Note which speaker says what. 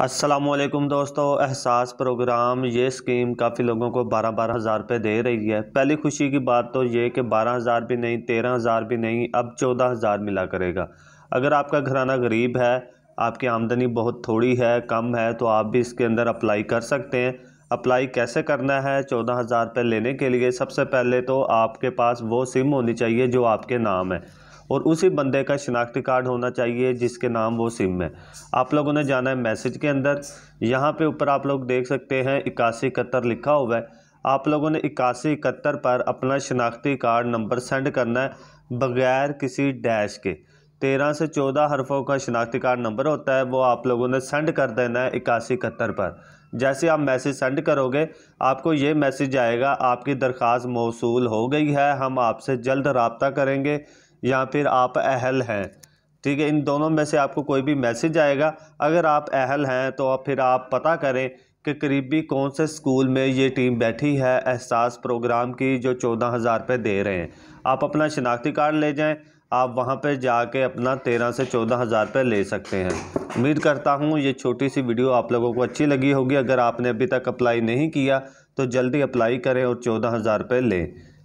Speaker 1: असलम दोस्तों एहसास प्रोग्राम ये स्कीम काफ़ी लोगों को बारह बारह हज़ार रुपये दे रही है पहली खुशी की बात तो ये कि बारह हज़ार भी नहीं तेरह हज़ार भी नहीं अब चौदह हज़ार मिला करेगा अगर आपका घराना गरीब है आपकी आमदनी बहुत थोड़ी है कम है तो आप भी इसके अंदर अप्लाई कर सकते हैं अप्लाई कैसे करना है चौदह हज़ार रुपये लेने के लिए सबसे पहले तो आपके पास वो सिम होनी चाहिए जो आपके नाम है और उसी बंदे का शनाख्ती कार्ड होना चाहिए जिसके नाम वो सिम है आप लोगों ने जाना है मैसेज के अंदर यहाँ पे ऊपर आप लोग देख सकते हैं इक्यासी इकहत्तर लिखा हुआ है आप लोगों ने इक्यासी इकहत्तर पर अपना शिनाख्ती कार्ड नंबर सेंड करना है बगैर किसी डैश के तेरह से चौदह हरफों का शनाख्ती कार्ड नंबर होता है वो आप लोगों ने सेंड कर देना है इक्यासी इकहत्तर पर जैसे आप मैसेज सेंड करोगे आपको ये मैसेज आएगा आपकी दरख्वास्त मौसू हो गई है हम आपसे जल्द रबता करेंगे या फिर आप अहल हैं ठीक है इन दोनों में से आपको कोई भी मैसेज आएगा अगर आप अहल हैं तो आप फिर आप पता करें कि करीबी कौन से स्कूल में ये टीम बैठी है एहसास प्रोग्राम की जो चौदह हज़ार रुपये दे रहे हैं आप अपना शिनाख्ती कार्ड ले जाएं आप वहाँ पर जाके अपना तेरह से चौदह हज़ार रुपये ले सकते हैं उम्मीद करता हूँ ये छोटी सी वीडियो आप लोगों को अच्छी लगी होगी अगर आपने अभी तक अप्लाई नहीं किया तो जल्दी अप्लाई करें और चौदह हज़ार रुपये लें